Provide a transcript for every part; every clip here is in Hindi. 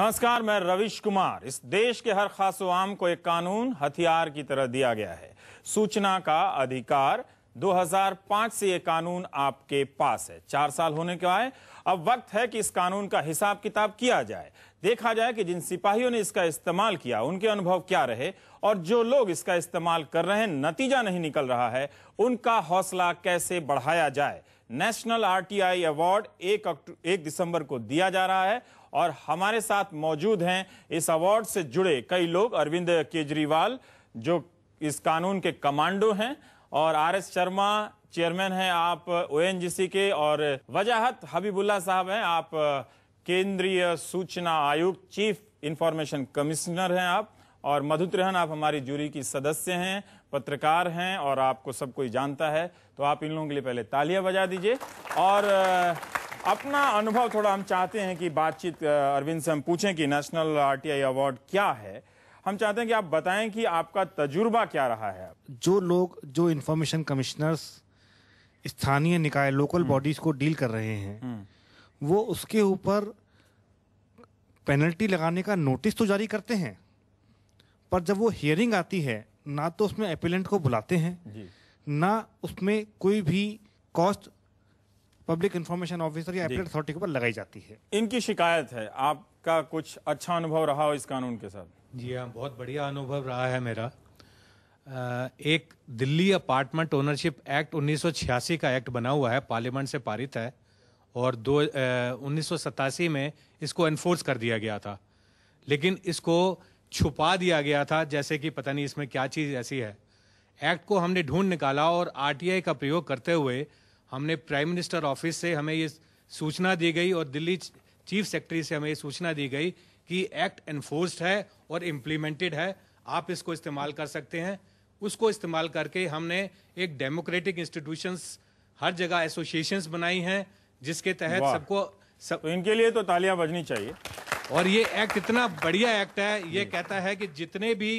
नमस्कार मैं रविश कुमार इस देश के हर खास आम को एक कानून हथियार की तरह दिया गया है सूचना का अधिकार 2005 से यह कानून आपके पास है चार साल होने के आए अब वक्त है कि इस कानून का हिसाब किताब किया जाए देखा जाए कि जिन सिपाहियों ने इसका इस्तेमाल किया उनके अनुभव क्या रहे और जो लोग इसका इस्तेमाल कर रहे हैं नतीजा नहीं निकल रहा है उनका हौसला कैसे बढ़ाया जाए नेशनल आरटीआई अवार्ड एक, एक दिसंबर को दिया जा रहा है और हमारे साथ मौजूद हैं इस अवार्ड से जुड़े कई लोग अरविंद केजरीवाल जो इस कानून के कमांडो हैं और आर एस शर्मा चेयरमैन हैं आप ओएनजीसी के और वजाहत हबीबुल्ला साहब हैं आप केंद्रीय सूचना आयोग चीफ इंफॉर्मेशन कमिश्नर हैं आप और मधु त्रहन आप हमारी जूरी की सदस्य हैं पत्रकार हैं और आपको सब कोई जानता है तो आप इन लोगों के लिए पहले तालियां बजा दीजिए और अपना अनुभव थोड़ा हम चाहते हैं कि बातचीत अरविंद से हम पूछें कि नेशनल आरटीआई अवार्ड क्या है हम चाहते हैं कि आप बताएं कि आपका तजुर्बा क्या रहा है जो लोग जो इन्फॉर्मेशन कमिश्नर्स स्थानीय निकाय लोकल बॉडीज हम्म। को डील कर रहे हैं हम्म। वो उसके ऊपर पेनल्टी लगाने का नोटिस तो जारी करते हैं पर जब वो हियरिंग आती है ना तो उसमें अपेलेंट को बुलाते हैं ना उसमें कोई भी कॉस्ट पब्लिक इंफॉर्मेशन ऑफिसर या अप्रैल अथॉरिटी के ऊपर लगाई जाती है इनकी शिकायत है आपका कुछ अच्छा अनुभव रहा हो इस कानून के साथ जी हाँ बहुत बढ़िया अनुभव रहा है मेरा एक दिल्ली अपार्टमेंट ओनरशिप एक्ट 1986 का एक्ट बना हुआ है पार्लियामेंट से पारित है और दो उन्नीस में इसको एनफोर्स कर दिया गया था लेकिन इसको छुपा दिया गया था जैसे कि पता नहीं इसमें क्या चीज़ ऐसी है एक्ट को हमने ढूंढ निकाला और आरटीआई का प्रयोग करते हुए हमने प्राइम मिनिस्टर ऑफिस से हमें ये सूचना दी गई और दिल्ली चीफ सेक्रेटरी से हमें ये सूचना दी गई कि एक्ट एनफोर्स्ड है और इम्प्लीमेंटेड है आप इसको इस्तेमाल कर सकते हैं उसको इस्तेमाल करके हमने एक डेमोक्रेटिक इंस्टीट्यूशंस हर जगह एसोसिएशंस बनाई हैं जिसके तहत सबको सब तो इनके लिए तो तालियां बजनी चाहिए और ये एक्ट इतना बढ़िया एक्ट है ये कहता है कि जितने भी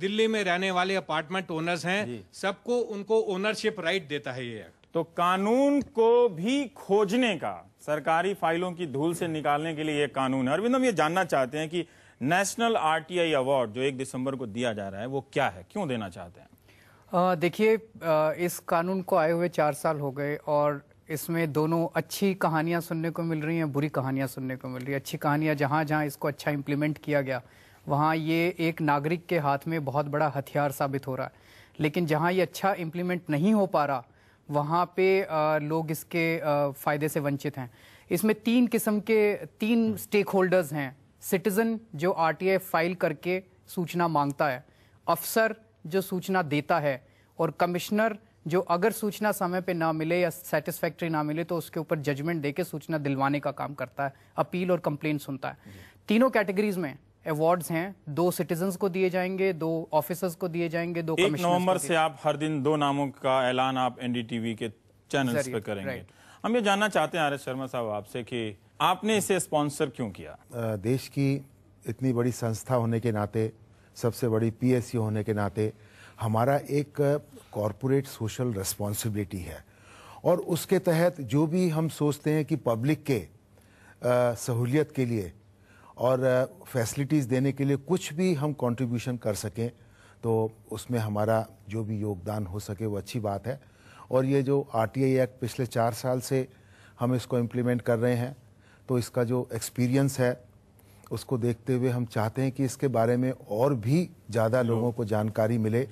दिल्ली में रहने वाले अपार्टमेंट ओनर्स हैं सबको उनको ओनरशिप राइट देता है ये एक्ट तो कानून को भी खोजने का सरकारी फाइलों की धूल से निकालने के लिए यह कानून है अरविंद हम ये जानना चाहते हैं कि नेशनल आरटीआई अवार्ड जो एक दिसंबर को दिया जा रहा है वो क्या है क्यों देना चाहते हैं देखिए इस कानून को आए हुए चार साल हो गए और इसमें दोनों अच्छी कहानियां सुनने को मिल रही हैं बुरी कहानियां सुनने को मिल रही है अच्छी कहानियां जहां जहां इसको अच्छा इम्प्लीमेंट किया गया वहां ये एक नागरिक के हाथ में बहुत बड़ा हथियार साबित हो रहा है लेकिन जहां ये अच्छा इम्प्लीमेंट नहीं हो पा रहा वहाँ पे लोग इसके फायदे से वंचित हैं इसमें तीन किस्म के तीन स्टेक हम्म। होल्डर्स हैं सिटीजन जो आर फाइल करके सूचना मांगता है अफसर जो सूचना देता है और कमिश्नर जो अगर सूचना समय पे ना मिले या सेटिस्फैक्ट्री ना मिले तो उसके ऊपर जजमेंट देके सूचना दिलवाने का काम करता है अपील और कंप्लेन सुनता है तीनों कैटेगरीज में अवार्ड्स हैं दो सिटीजन्स को दिए जाएंगे दो ऑफिसर्स को दिए जाएंगे दो एक नवंबर से आप हर दिन दो नामों का ऐलान आप एनडीटीवी के चैनल पर करेंगे हम ये जानना चाहते हैं आर शर्मा साहब आपसे कि आपने इसे स्पॉन्सर क्यों किया देश की इतनी बड़ी संस्था होने के नाते सबसे बड़ी पी होने के नाते हमारा एक कॉरपोरेट सोशल रिस्पॉन्सिबिलिटी है और उसके तहत जो भी हम सोचते हैं कि पब्लिक के सहूलियत के लिए और फैसिलिटीज़ देने के लिए कुछ भी हम कंट्रीब्यूशन कर सकें तो उसमें हमारा जो भी योगदान हो सके वो अच्छी बात है और ये जो आर टी एक्ट पिछले चार साल से हम इसको इम्प्लीमेंट कर रहे हैं तो इसका जो एक्सपीरियंस है उसको देखते हुए हम चाहते हैं कि इसके बारे में और भी ज़्यादा लोगों को जानकारी मिले